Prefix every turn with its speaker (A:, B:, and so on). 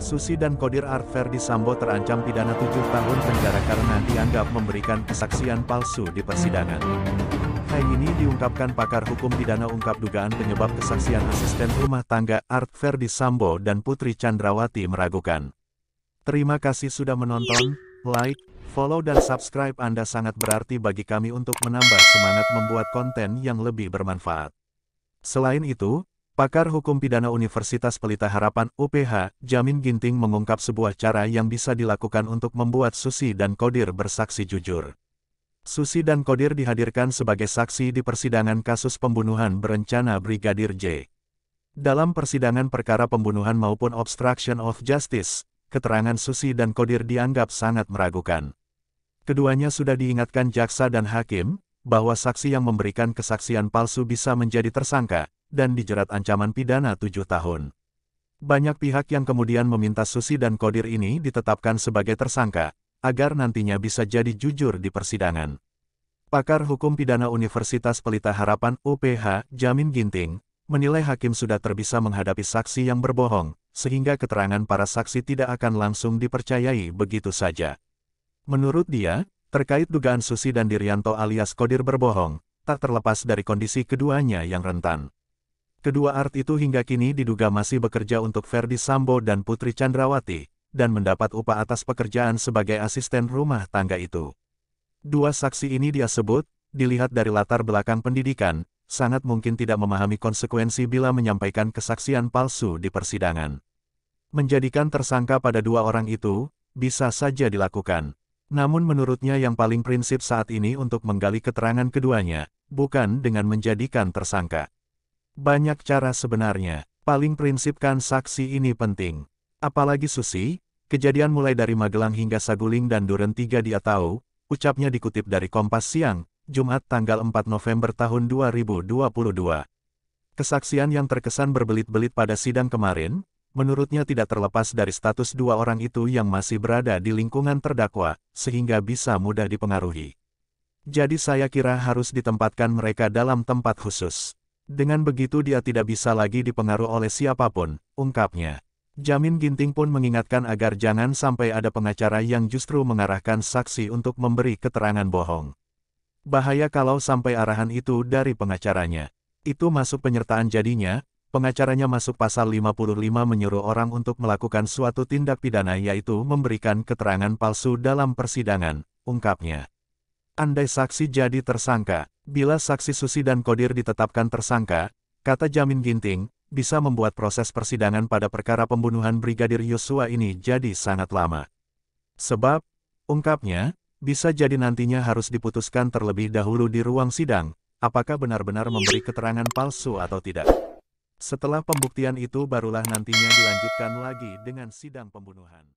A: Susi dan Kodir Arverdi Sambo terancam pidana tujuh tahun penjara karena dianggap memberikan kesaksian palsu di persidangan. Hal ini diungkapkan pakar hukum pidana ungkap dugaan penyebab kesaksian asisten rumah tangga Art Verdi Sambo dan Putri Chandrawati meragukan. Terima kasih sudah menonton, like, follow dan subscribe Anda sangat berarti bagi kami untuk menambah semangat membuat konten yang lebih bermanfaat. Selain itu, Pakar Hukum Pidana Universitas Pelita Harapan UPH, Jamin Ginting mengungkap sebuah cara yang bisa dilakukan untuk membuat Susi dan Kodir bersaksi jujur. Susi dan Kodir dihadirkan sebagai saksi di persidangan kasus pembunuhan berencana Brigadir J. Dalam persidangan perkara pembunuhan maupun obstruction of justice, keterangan Susi dan Kodir dianggap sangat meragukan. Keduanya sudah diingatkan jaksa dan hakim, bahwa saksi yang memberikan kesaksian palsu bisa menjadi tersangka, dan dijerat ancaman pidana tujuh tahun. Banyak pihak yang kemudian meminta Susi dan Kodir ini ditetapkan sebagai tersangka, agar nantinya bisa jadi jujur di persidangan. Pakar Hukum Pidana Universitas Pelita Harapan UPH, Jamin Ginting, menilai hakim sudah terbisa menghadapi saksi yang berbohong, sehingga keterangan para saksi tidak akan langsung dipercayai begitu saja. Menurut dia, terkait dugaan Susi dan Dirianto alias Kodir berbohong, tak terlepas dari kondisi keduanya yang rentan. Kedua art itu hingga kini diduga masih bekerja untuk Verdi Sambo dan Putri Chandrawati, dan mendapat upah atas pekerjaan sebagai asisten rumah tangga itu. Dua saksi ini dia sebut, dilihat dari latar belakang pendidikan, sangat mungkin tidak memahami konsekuensi bila menyampaikan kesaksian palsu di persidangan. Menjadikan tersangka pada dua orang itu, bisa saja dilakukan. Namun menurutnya yang paling prinsip saat ini untuk menggali keterangan keduanya, bukan dengan menjadikan tersangka. Banyak cara sebenarnya, paling prinsipkan saksi ini penting. Apalagi Susi, kejadian mulai dari Magelang hingga Saguling dan Duren 3 dia tahu, ucapnya dikutip dari Kompas Siang, Jumat tanggal 4 November tahun 2022. Kesaksian yang terkesan berbelit-belit pada sidang kemarin, menurutnya tidak terlepas dari status dua orang itu yang masih berada di lingkungan terdakwa, sehingga bisa mudah dipengaruhi. Jadi saya kira harus ditempatkan mereka dalam tempat khusus. Dengan begitu dia tidak bisa lagi dipengaruhi oleh siapapun, ungkapnya. Jamin Ginting pun mengingatkan agar jangan sampai ada pengacara yang justru mengarahkan saksi untuk memberi keterangan bohong. Bahaya kalau sampai arahan itu dari pengacaranya. Itu masuk penyertaan jadinya, pengacaranya masuk pasal 55 menyuruh orang untuk melakukan suatu tindak pidana yaitu memberikan keterangan palsu dalam persidangan, ungkapnya. Andai saksi jadi tersangka, bila saksi Susi dan Kodir ditetapkan tersangka, kata Jamin Ginting, bisa membuat proses persidangan pada perkara pembunuhan Brigadir Yosua ini jadi sangat lama. Sebab, ungkapnya, bisa jadi nantinya harus diputuskan terlebih dahulu di ruang sidang, apakah benar-benar memberi keterangan palsu atau tidak. Setelah pembuktian itu barulah nantinya dilanjutkan lagi dengan sidang pembunuhan.